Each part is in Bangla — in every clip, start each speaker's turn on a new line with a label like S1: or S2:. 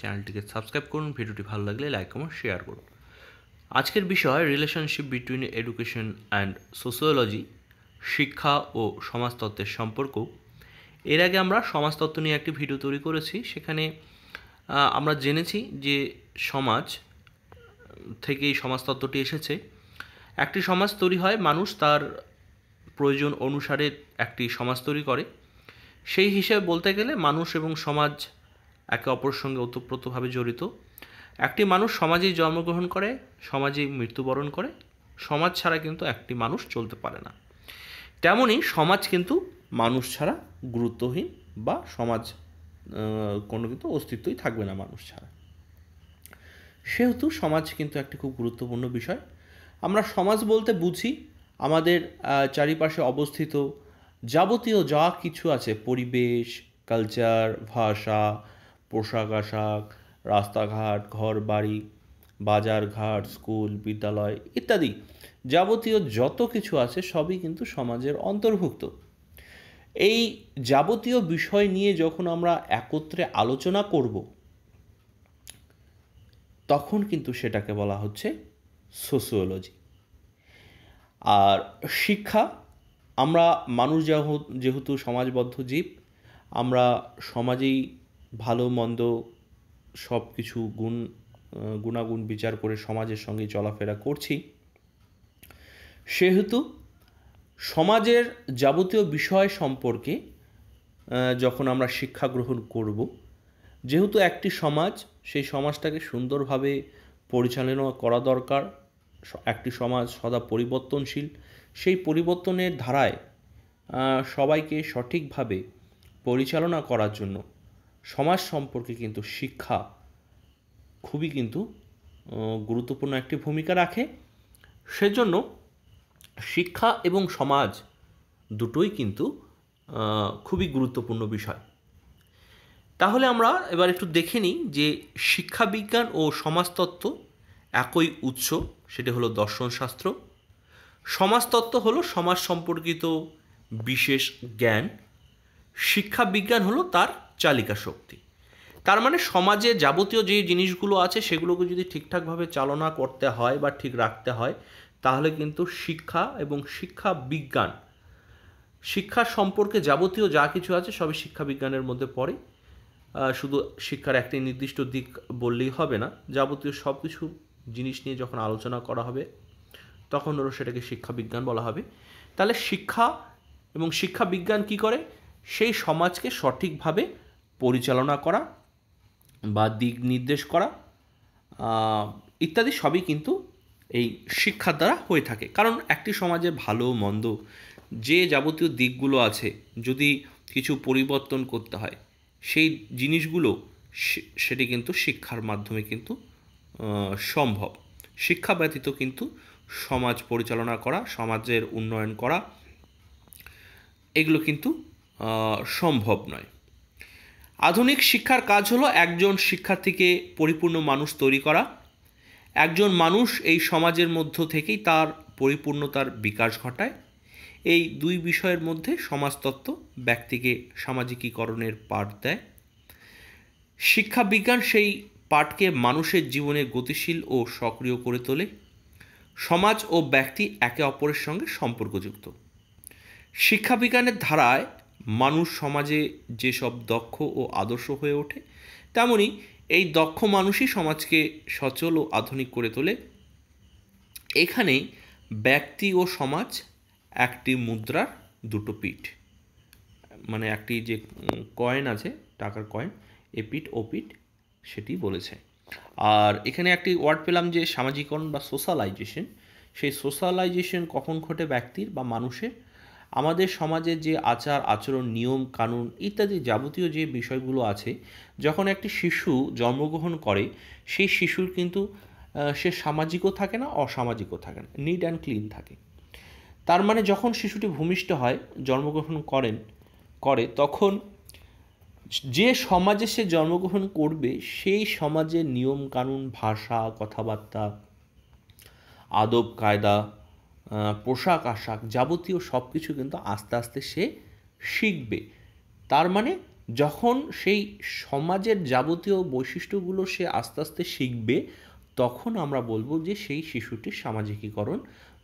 S1: চ্যানেলটিকে সাবস্ক্রাইব করুন ভিডিওটি ভালো লাগলে লাইক এবং শেয়ার করুন আজকের বিষয় relationship between education and sociology শিক্ষা ও সমাজতত্ত্বের সম্পর্ক এর আগে আমরা সমাজতত্ত্ব নিয়ে একটি ভিডিও তৈরি করেছি সেখানে আমরা জেনেছি যে সমাজ থেকে এই সমাজতত্ত্বটি এসেছে একটি সমাজ তৈরি হয় মানুষ তার প্রয়োজন অনুসারে একটি সমাজ তৈরি করে সেই হিসেবে বলতে গেলে মানুষ এবং সমাজ একে অপরের সঙ্গে ওতপ্রোতভাবে জড়িত একটি মানুষ সমাজেই জন্মগ্রহণ করে সমাজেই মৃত্যুবরণ করে সমাজ ছাড়া কিন্তু একটি মানুষ চলতে পারে না তেমনই সমাজ কিন্তু মানুষ ছাড়া গুরুত্বহীন বা সমাজ কোনো কিন্তু অস্তিত্বই থাকবে না মানুষ ছাড়া সেহেতু সমাজ কিন্তু একটি খুব গুরুত্বপূর্ণ বিষয় আমরা সমাজ বলতে বুঝি আমাদের চারিপাশে অবস্থিত যাবতীয় যা কিছু আছে পরিবেশ কালচার ভাষা পোশাক আশাক রাস্তাঘাট ঘর বাড়ি বাজারঘাট স্কুল বিদ্যালয় ইত্যাদি যাবতীয় যত কিছু আছে সবই কিন্তু সমাজের অন্তর্ভুক্ত এই যাবতীয় বিষয় নিয়ে যখন আমরা একত্রে আলোচনা করব তখন কিন্তু সেটাকে বলা হচ্ছে সোসিওলজি আর শিক্ষা আমরা মানুষ যেহেতু সমাজবদ্ধ জীব আমরা সমাজেই ভালো মন্দ সব কিছু গুণ গুণাগুণ বিচার করে সমাজের সঙ্গে চলাফেরা করছি সেহেতু সমাজের যাবতীয় বিষয় সম্পর্কে যখন আমরা শিক্ষা গ্রহণ করব যেহেতু একটি সমাজ সেই সমাজটাকে সুন্দরভাবে পরিচালনা করা দরকার একটি সমাজ সদা পরিবর্তনশীল সেই পরিবর্তনের ধারায় সবাইকে সঠিকভাবে পরিচালনা করার জন্য সমাজ সম্পর্কে কিন্তু শিক্ষা খুবই কিন্তু গুরুত্বপূর্ণ একটি ভূমিকা রাখে সেজন্য শিক্ষা এবং সমাজ দুটোই কিন্তু খুবই গুরুত্বপূর্ণ বিষয় তাহলে আমরা এবার একটু দেখে নিই যে শিক্ষাবিজ্ঞান ও সমাজতত্ত্ব একই উৎস সেটি হলো দর্শনশাস্ত্র সমাজতত্ত্ব হলো সমাজ সম্পর্কিত বিশেষ জ্ঞান শিক্ষা বিজ্ঞান হলো তার চালিকা শক্তি তার মানে সমাজে যাবতীয় যে জিনিসগুলো আছে সেগুলোকে যদি ঠিকঠাকভাবে চালনা করতে হয় বা ঠিক রাখতে হয় তাহলে কিন্তু শিক্ষা এবং শিক্ষা বিজ্ঞান শিক্ষা সম্পর্কে যাবতীয় যা কিছু আছে সবই শিক্ষা বিজ্ঞানের মধ্যে পড়ে শুধু শিক্ষার একটি নির্দিষ্ট দিক বললেই হবে না যাবতীয় সব কিছু জিনিস নিয়ে যখন আলোচনা করা হবে তখন ওরও সেটাকে শিক্ষা বিজ্ঞান বলা হবে তাহলে শিক্ষা এবং শিক্ষা বিজ্ঞান কি করে সেই সমাজকে সঠিকভাবে পরিচালনা করা বা দিক নির্দেশ করা ইত্যাদি সবই কিন্তু এই শিক্ষার দ্বারা হয়ে থাকে কারণ একটি সমাজে ভালো মন্দ যে যাবতীয় দিকগুলো আছে যদি কিছু পরিবর্তন করতে হয় সেই জিনিসগুলো সেটি কিন্তু শিক্ষার মাধ্যমে কিন্তু সম্ভব শিক্ষা ব্যতীত কিন্তু সমাজ পরিচালনা করা সমাজের উন্নয়ন করা এগুলো কিন্তু সম্ভব নয় আধুনিক শিক্ষার কাজ হলো একজন শিক্ষার্থীকে পরিপূর্ণ মানুষ তৈরি করা একজন মানুষ এই সমাজের মধ্য থেকেই তার পরিপূর্ণতার বিকাশ ঘটায় এই দুই বিষয়ের মধ্যে সমাজতত্ত্ব ব্যক্তিকে সামাজিকীকরণের পাঠ দেয় শিক্ষাবিজ্ঞান সেই পাঠকে মানুষের জীবনে গতিশীল ও সক্রিয় করে তোলে সমাজ ও ব্যক্তি একে অপরের সঙ্গে সম্পর্কযুক্ত শিক্ষাবিজ্ঞানের ধারায় মানুষ সমাজে যেসব দক্ষ ও আদর্শ হয়ে ওঠে তেমনি এই দক্ষ মানুষই সমাজকে সচল ও আধুনিক করে তোলে এখানেই ব্যক্তি ও সমাজ একটি মুদ্রার দুটো পিঠ মানে একটি যে কয়েন আছে টাকার কয়েন এ পিঠ ও পিঠ সেটি বলেছে আর এখানে একটি ওয়ার্ড পেলাম যে সামাজিকরণ বা সোশ্যালাইজেশন সেই সোশ্যালাইজেশন কখন ঘটে ব্যক্তির বা মানুষের আমাদের সমাজের যে আচার আচরণ নিয়ম কানুন ইত্যাদি যাবতীয় যে বিষয়গুলো আছে যখন একটি শিশু জন্মগ্রহণ করে সেই শিশুর কিন্তু সে সামাজিকও থাকে না অসামাজিকও থাকে না নিট অ্যান্ড ক্লিন থাকে তার মানে যখন শিশুটি ভূমিষ্ঠ হয় জন্মগ্রহণ করেন করে তখন যে সমাজে সে জন্মগ্রহণ করবে সেই সমাজের নিয়মকানুন ভাষা কথাবার্তা আদব কায়দা পোশাক আশাক যাবতীয় সব কিছু কিন্তু আস্তে আস্তে সে শিখবে তার মানে যখন সেই সমাজের যাবতীয় বৈশিষ্ট্যগুলো সে আস্তে আস্তে শিখবে তখন আমরা বলবো যে সেই শিশুটির সামাজিকীকরণ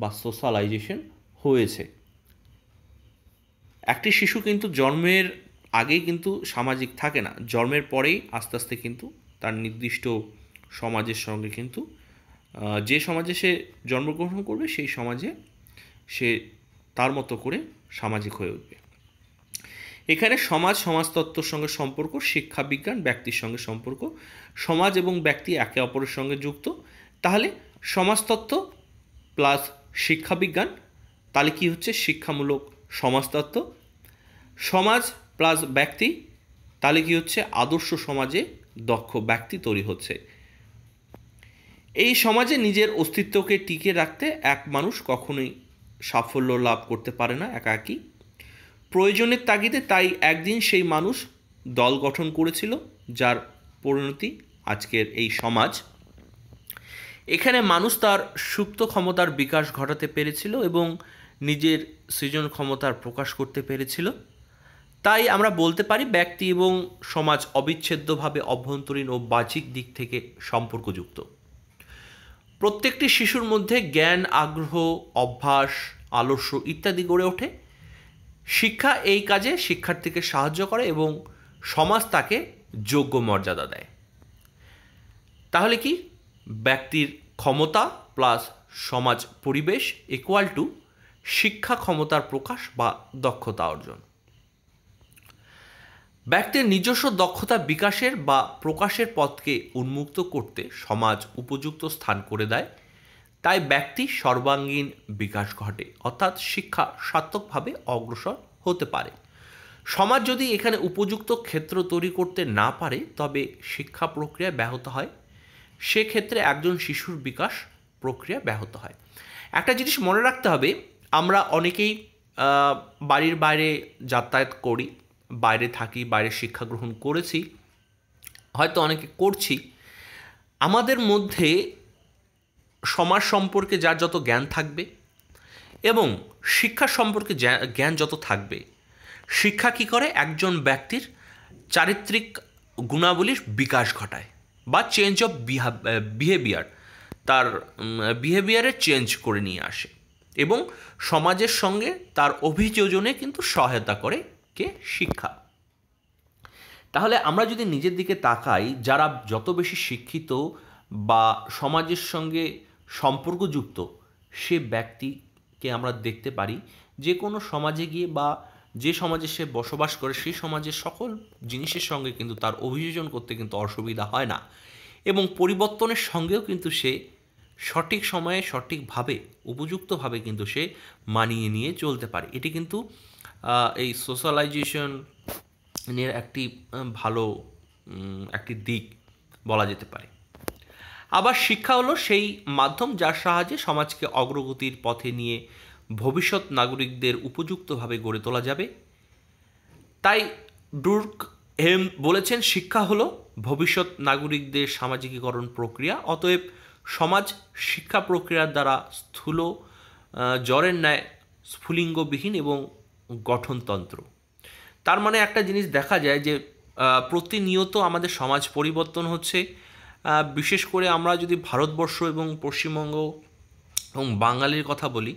S1: বা সোশ্যালাইজেশন হয়েছে একটি শিশু কিন্তু জন্মের আগেই কিন্তু সামাজিক থাকে না জন্মের পরেই আস্তে আস্তে কিন্তু তার নির্দিষ্ট সমাজের সঙ্গে কিন্তু যে সমাজে সে জন্মগ্রহণ করবে সেই সমাজে সে তার মতো করে সামাজিক হয়ে উঠবে এখানে সমাজ সমাজতত্ত্বর সঙ্গে সম্পর্ক শিক্ষা বিজ্ঞান ব্যক্তির সঙ্গে সম্পর্ক সমাজ এবং ব্যক্তি একে অপরের সঙ্গে যুক্ত তাহলে সমাজতত্ত্ব প্লাস শিক্ষাবিজ্ঞান তাহলে কি হচ্ছে শিক্ষামূলক সমাজতত্ত্ব সমাজ প্লাস ব্যক্তি তাহলে কি হচ্ছে আদর্শ সমাজে দক্ষ ব্যক্তি তৈরি হচ্ছে এই সমাজে নিজের অস্তিত্বকে টিকে রাখতে এক মানুষ কখনোই সাফল্য লাভ করতে পারে না একাকি প্রয়োজনের তাগিদে তাই একদিন সেই মানুষ দল গঠন করেছিল যার পরিণতি আজকের এই সমাজ এখানে মানুষ তার সুপ্ত ক্ষমতার বিকাশ ঘটাতে পেরেছিল এবং নিজের সৃজন ক্ষমতার প্রকাশ করতে পেরেছিল তাই আমরা বলতে পারি ব্যক্তি এবং সমাজ অবিচ্ছেদ্যভাবে অভ্যন্তরীণ ও বাহ্যিক দিক থেকে সম্পর্কযুক্ত প্রত্যেকটি শিশুর মধ্যে জ্ঞান আগ্রহ অভ্যাস আলস্য ইত্যাদি গড়ে ওঠে শিক্ষা এই কাজে শিক্ষার্থীকে সাহায্য করে এবং সমাজ তাকে যোগ্য মর্যাদা দেয় তাহলে কি ব্যক্তির ক্ষমতা প্লাস সমাজ পরিবেশ ইকুয়াল টু শিক্ষা ক্ষমতার প্রকাশ বা দক্ষতা অর্জন ব্যক্তির নিজস্ব দক্ষতা বিকাশের বা প্রকাশের পথকে উন্মুক্ত করতে সমাজ উপযুক্ত স্থান করে দেয় তাই ব্যক্তি সর্বাঙ্গীন বিকাশ ঘটে অর্থাৎ শিক্ষা সার্থকভাবে অগ্রসর হতে পারে সমাজ যদি এখানে উপযুক্ত ক্ষেত্র তৈরি করতে না পারে তবে শিক্ষা প্রক্রিয়া ব্যাহত হয় সেক্ষেত্রে একজন শিশুর বিকাশ প্রক্রিয়া ব্যাহত হয় একটা জিনিস মনে রাখতে হবে আমরা অনেকেই বাড়ির বাইরে যাতায়াত করি বাইরে থাকি বাইরে শিক্ষা গ্রহণ করেছি হয়তো অনেকে করছি আমাদের মধ্যে সমাজ সম্পর্কে যার যত জ্ঞান থাকবে এবং শিক্ষা সম্পর্কে জ্ঞান যত থাকবে শিক্ষা কী করে একজন ব্যক্তির চারিত্রিক গুণাবলীর বিকাশ ঘটায় বা চেঞ্জ অফ বিহেভিয়ার তার বিহেভিয়ারে চেঞ্জ করে নিয়ে আসে এবং সমাজের সঙ্গে তার অভিযোজনে কিন্তু সহায়তা করে কে শিক্ষা তাহলে আমরা যদি নিজের দিকে তাকাই যারা যত বেশি শিক্ষিত বা সমাজের সঙ্গে সম্পর্কযুক্ত সে ব্যক্তিকে আমরা দেখতে পারি যে কোনো সমাজে গিয়ে বা যে সমাজে সে বসবাস করে সেই সমাজের সকল জিনিসের সঙ্গে কিন্তু তার অভিযোজন করতে কিন্তু অসুবিধা হয় না এবং পরিবর্তনের সঙ্গেও কিন্তু সে সঠিক সময়ে সঠিকভাবে উপযুক্তভাবে কিন্তু সে মানিয়ে নিয়ে চলতে পারে এটি কিন্তু এই নিয়ে একটি ভালো একটি দিক বলা যেতে পারে আবার শিক্ষা হলো সেই মাধ্যম যার সাহায্যে সমাজকে অগ্রগতির পথে নিয়ে ভবিষ্যৎ নাগরিকদের উপযুক্তভাবে গড়ে তোলা যাবে তাই ডুর্ক হেম বলেছেন শিক্ষা হলো ভবিষ্যৎ নাগরিকদের সামাজিকীকরণ প্রক্রিয়া অতএব সমাজ শিক্ষা প্রক্রিয়ার দ্বারা স্থূল জ্বরের ন্যায় স্ফুলিঙ্গবিহীন এবং গঠনতন্ত্র তার মানে একটা জিনিস দেখা যায় যে প্রতিনিয়ত আমাদের সমাজ পরিবর্তন হচ্ছে বিশেষ করে আমরা যদি ভারতবর্ষ এবং পশ্চিমবঙ্গ এবং বাঙালির কথা বলি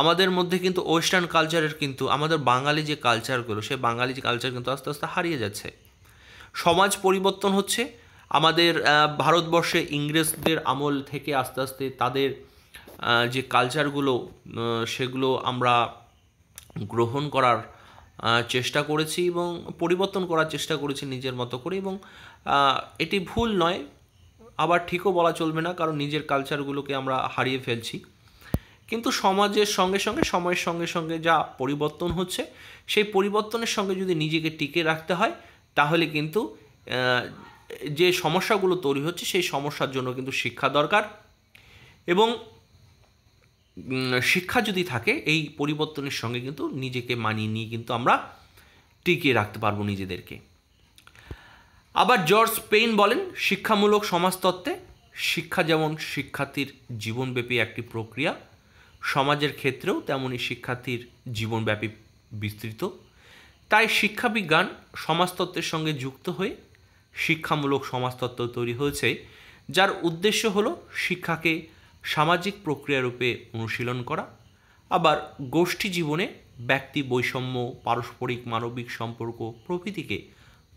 S1: আমাদের মধ্যে কিন্তু ওয়েস্টার্ন কালচারের কিন্তু আমাদের বাঙালি যে কালচারগুলো সে বাঙালি যে কালচার কিন্তু আস্তে আস্তে হারিয়ে যাচ্ছে সমাজ পরিবর্তন হচ্ছে আমাদের ভারতবর্ষে ইংরেজদের আমল থেকে আস্তে আস্তে তাদের যে কালচারগুলো সেগুলো আমরা গ্রহণ করার চেষ্টা করেছি এবং পরিবর্তন করার চেষ্টা করেছি নিজের মতো করে এবং এটি ভুল নয় আবার ঠিকও বলা চলবে না কারণ নিজের কালচারগুলোকে আমরা হারিয়ে ফেলছি কিন্তু সমাজের সঙ্গে সঙ্গে সময়ের সঙ্গে সঙ্গে যা পরিবর্তন হচ্ছে সেই পরিবর্তনের সঙ্গে যদি নিজেকে টিকে রাখতে হয় তাহলে কিন্তু যে সমস্যাগুলো তৈরি হচ্ছে সেই সমস্যার জন্য কিন্তু শিক্ষা দরকার এবং শিক্ষা যদি থাকে এই পরিবর্তনের সঙ্গে কিন্তু নিজেকে মানিয়ে নিয়ে কিন্তু আমরা টিকিয়ে রাখতে পারবো নিজেদেরকে আবার জর্জ পেইন বলেন শিক্ষামূলক সমাজতত্ত্বে শিক্ষা যেমন শিক্ষার্থীর জীবনব্যাপী একটি প্রক্রিয়া সমাজের ক্ষেত্রেও তেমনই শিক্ষার্থীর জীবনব্যাপী বিস্তৃত তাই শিক্ষাবিজ্ঞান সমাজতত্ত্বের সঙ্গে যুক্ত হয়ে শিক্ষামূলক সমাজতত্ত্ব তৈরি হয়েছে যার উদ্দেশ্য হলো শিক্ষাকে সামাজিক প্রক্রিয়ারূপে অনুশীলন করা আবার গোষ্ঠী জীবনে ব্যক্তি বৈষম্য পারস্পরিক মানবিক সম্পর্ক প্রভৃতিকে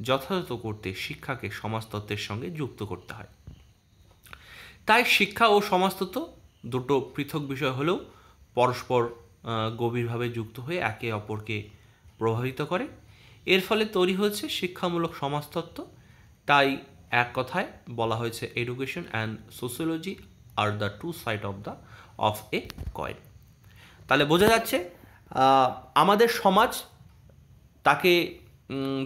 S1: যথাযথ করতে শিক্ষাকে সমাজতত্ত্বের সঙ্গে যুক্ত করতে হয় তাই শিক্ষা ও সমাজতত্ত্ব দুটো পৃথক বিষয় হলেও পরস্পর গভীরভাবে যুক্ত হয়ে একে অপরকে প্রভাবিত করে এর ফলে তৈরি হয়েছে শিক্ষামূলক সমাজতত্ত্ব তাই এক কথায় বলা হয়েছে এডুকেশন অ্যান্ড সোসিওলজি আর the two side of the of a coin তাহলে বোঝা যাচ্ছে আমাদের সমাজ তাকে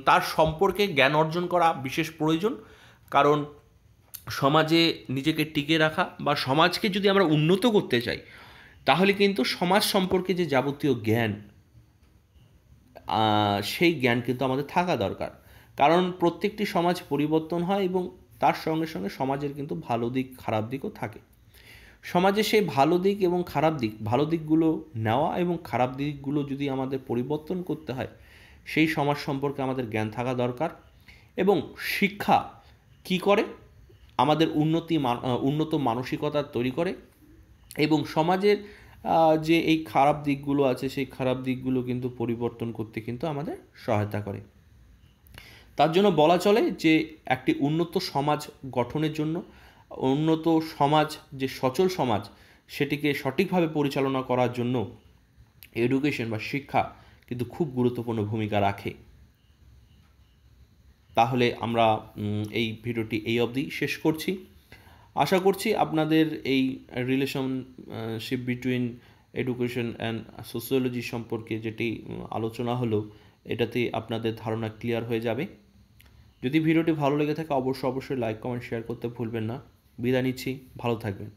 S1: তার সম্পর্কে জ্ঞান অর্জন করা বিশেষ প্রয়োজন কারণ সমাজে নিজেকে টিকে রাখা বা সমাজকে যদি আমরা উন্নত করতে চাই তাহলে কিন্তু সমাজ সম্পর্কে যে যাবতীয় জ্ঞান সেই জ্ঞান কিন্তু আমাদের থাকা দরকার কারণ প্রত্যেকটি সমাজ পরিবর্তন হয় এবং তার সঙ্গে সঙ্গে সমাজের কিন্তু ভালো দিক খারাপ দিকও থাকে সমাজে সেই ভালো দিক এবং খারাপ দিক ভালো দিকগুলো নেওয়া এবং খারাপ দিকগুলো যদি আমাদের পরিবর্তন করতে হয় সেই সমাজ সম্পর্কে আমাদের জ্ঞান থাকা দরকার এবং শিক্ষা কি করে আমাদের উন্নতি উন্নত মানসিকতা তৈরি করে এবং সমাজের যে এই খারাপ দিকগুলো আছে সেই খারাপ দিকগুলো কিন্তু পরিবর্তন করতে কিন্তু আমাদের সহায়তা করে তার জন্য বলা চলে যে একটি উন্নত সমাজ গঠনের জন্য উন্নত সমাজ যে সচল সমাজ সেটিকে সঠিকভাবে পরিচালনা করার জন্য এডুকেশন বা শিক্ষা কিন্তু খুব গুরুত্বপূর্ণ ভূমিকা রাখে তাহলে আমরা এই ভিডিওটি এই অবধি শেষ করছি আশা করছি আপনাদের এই relationship between education and sociology সম্পর্কে যেটি আলোচনা হলো এটাতে আপনাদের ধারণা ক্লিয়ার হয়ে যাবে যদি ভিডিওটি ভালো লেগে থাকে অবশ্যই অবশ্যই লাইক কমেন্ট শেয়ার করতে ভুলবেন না বিদায় নিচ্ছি ভালো থাকবেন